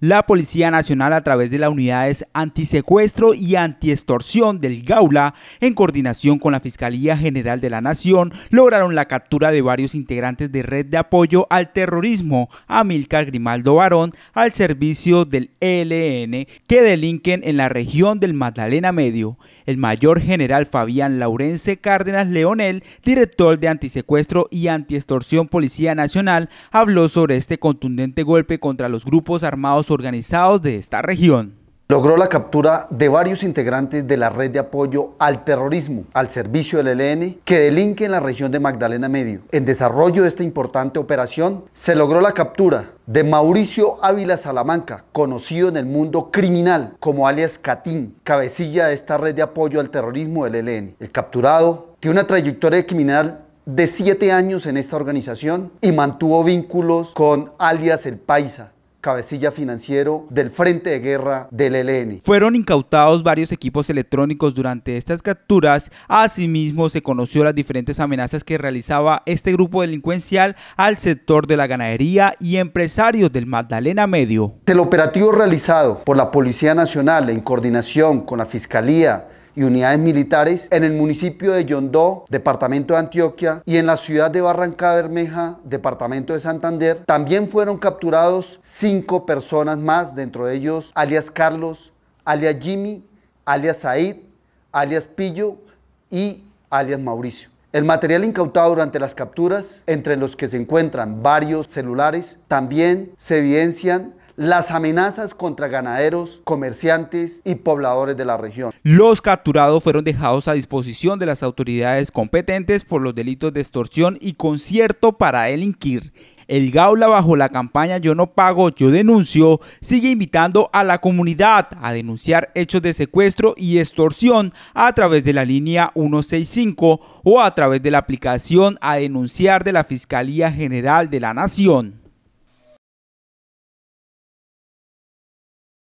la Policía Nacional a través de las unidades antisecuestro y antiextorsión del Gaula, en coordinación con la Fiscalía General de la Nación, lograron la captura de varios integrantes de Red de Apoyo al Terrorismo, Amilcar Grimaldo Barón, al servicio del ELN, que delinquen en la región del Magdalena Medio el mayor general Fabián Laurence Cárdenas Leonel, director de antisecuestro y antiextorsión Policía Nacional, habló sobre este contundente golpe contra los grupos armados organizados de esta región logró la captura de varios integrantes de la red de apoyo al terrorismo al servicio del ELN que delinque en la región de Magdalena Medio. En desarrollo de esta importante operación se logró la captura de Mauricio Ávila Salamanca, conocido en el mundo criminal como alias Catín, cabecilla de esta red de apoyo al terrorismo del ELN. El capturado tiene una trayectoria criminal de siete años en esta organización y mantuvo vínculos con alias El Paisa, cabecilla financiero del Frente de Guerra del ELN. Fueron incautados varios equipos electrónicos durante estas capturas. Asimismo, se conoció las diferentes amenazas que realizaba este grupo delincuencial al sector de la ganadería y empresarios del Magdalena Medio. El operativo realizado por la Policía Nacional en coordinación con la Fiscalía y unidades militares en el municipio de Yondó, departamento de Antioquia, y en la ciudad de Barranca Bermeja, departamento de Santander, también fueron capturados cinco personas más, dentro de ellos alias Carlos, alias Jimmy, alias Said, alias Pillo y alias Mauricio. El material incautado durante las capturas, entre los que se encuentran varios celulares, también se evidencian las amenazas contra ganaderos, comerciantes y pobladores de la región. Los capturados fueron dejados a disposición de las autoridades competentes por los delitos de extorsión y concierto para delinquir. El Gaula bajo la campaña Yo no pago, yo denuncio, sigue invitando a la comunidad a denunciar hechos de secuestro y extorsión a través de la línea 165 o a través de la aplicación a denunciar de la Fiscalía General de la Nación.